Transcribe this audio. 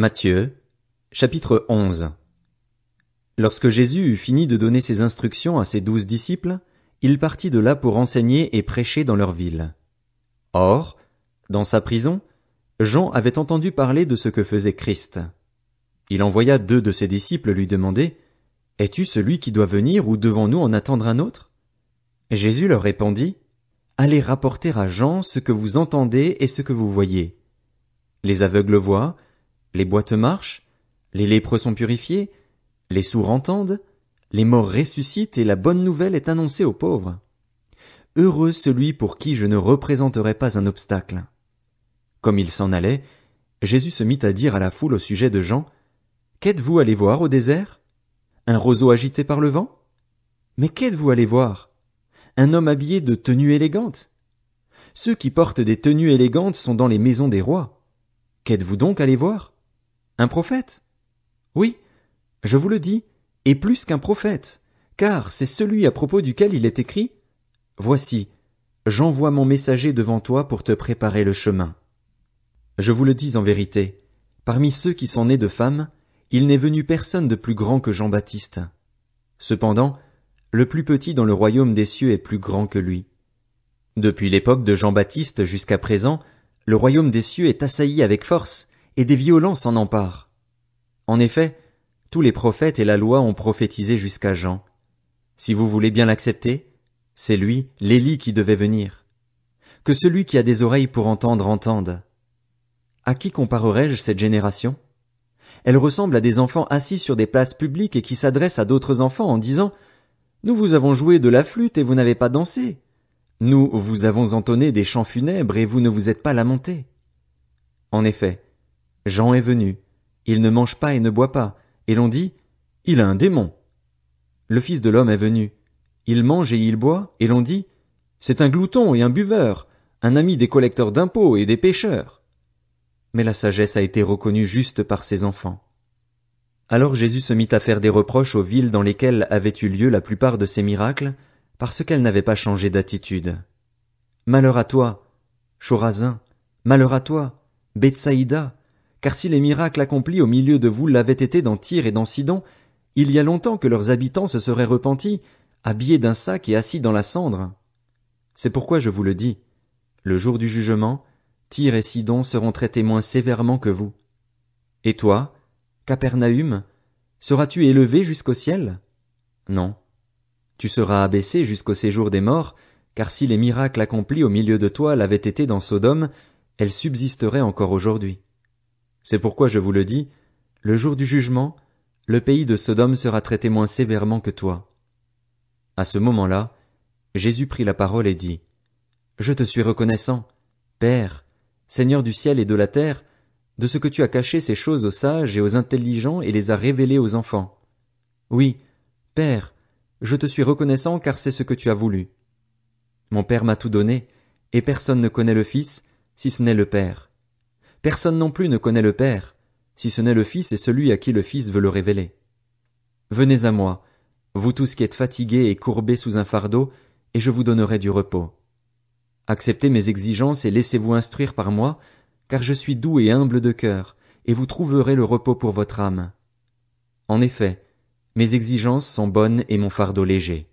Matthieu, chapitre 11 Lorsque Jésus eut fini de donner ses instructions à ses douze disciples, il partit de là pour enseigner et prêcher dans leur ville. Or, dans sa prison, Jean avait entendu parler de ce que faisait Christ. Il envoya deux de ses disciples lui demander Es-tu celui qui doit venir ou devons-nous en attendre un autre Jésus leur répondit Allez rapporter à Jean ce que vous entendez et ce que vous voyez. Les aveugles voient, les boîtes marchent, les lépreux sont purifiés, les sourds entendent, les morts ressuscitent et la bonne nouvelle est annoncée aux pauvres. Heureux celui pour qui je ne représenterai pas un obstacle. Comme il s'en allait, Jésus se mit à dire à la foule au sujet de Jean, Qu'êtes-vous allé voir au désert? Un roseau agité par le vent? Mais qu'êtes-vous allé voir? Un homme habillé de tenues élégantes Ceux qui portent des tenues élégantes sont dans les maisons des rois. Qu'êtes-vous donc allé voir? Un prophète Oui, je vous le dis, et plus qu'un prophète, car c'est celui à propos duquel il est écrit Voici, j'envoie mon messager devant toi pour te préparer le chemin. Je vous le dis en vérité, parmi ceux qui sont nés de femmes, il n'est venu personne de plus grand que Jean-Baptiste. Cependant, le plus petit dans le royaume des cieux est plus grand que lui. Depuis l'époque de Jean-Baptiste jusqu'à présent, le royaume des cieux est assailli avec force, et des violences s'en emparent. En effet, tous les prophètes et la loi ont prophétisé jusqu'à Jean. Si vous voulez bien l'accepter, c'est lui, l'Élie, qui devait venir. Que celui qui a des oreilles pour entendre entende. À qui comparerai-je cette génération? Elle ressemble à des enfants assis sur des places publiques et qui s'adressent à d'autres enfants en disant Nous vous avons joué de la flûte et vous n'avez pas dansé. Nous vous avons entonné des chants funèbres et vous ne vous êtes pas lamenté. » En effet, Jean est venu. Il ne mange pas et ne boit pas. Et l'on dit, il a un démon. Le Fils de l'homme est venu. Il mange et il boit, et l'on dit, c'est un glouton et un buveur, un ami des collecteurs d'impôts et des pêcheurs. Mais la sagesse a été reconnue juste par ses enfants. Alors Jésus se mit à faire des reproches aux villes dans lesquelles avaient eu lieu la plupart de ses miracles, parce qu'elles n'avaient pas changé d'attitude. Malheur à toi, Chorazin, malheur à toi, Bethsaïda, car si les miracles accomplis au milieu de vous l'avaient été dans Tyr et dans Sidon, il y a longtemps que leurs habitants se seraient repentis, habillés d'un sac et assis dans la cendre. C'est pourquoi je vous le dis, le jour du jugement, Tyr et Sidon seront traités moins sévèrement que vous. Et toi, Capernaum, seras-tu élevé jusqu'au ciel Non. Tu seras abaissé jusqu'au séjour des morts, car si les miracles accomplis au milieu de toi l'avaient été dans Sodome, elles subsisteraient encore aujourd'hui. C'est pourquoi je vous le dis, le jour du jugement, le pays de Sodome sera traité moins sévèrement que toi. À ce moment-là, Jésus prit la parole et dit, Je te suis reconnaissant, Père, Seigneur du ciel et de la terre, de ce que tu as caché ces choses aux sages et aux intelligents et les as révélées aux enfants. Oui, Père, je te suis reconnaissant car c'est ce que tu as voulu. Mon Père m'a tout donné, et personne ne connaît le Fils, si ce n'est le Père Personne non plus ne connaît le Père, si ce n'est le Fils et celui à qui le Fils veut le révéler. Venez à moi, vous tous qui êtes fatigués et courbés sous un fardeau, et je vous donnerai du repos. Acceptez mes exigences et laissez-vous instruire par moi, car je suis doux et humble de cœur, et vous trouverez le repos pour votre âme. En effet, mes exigences sont bonnes et mon fardeau léger.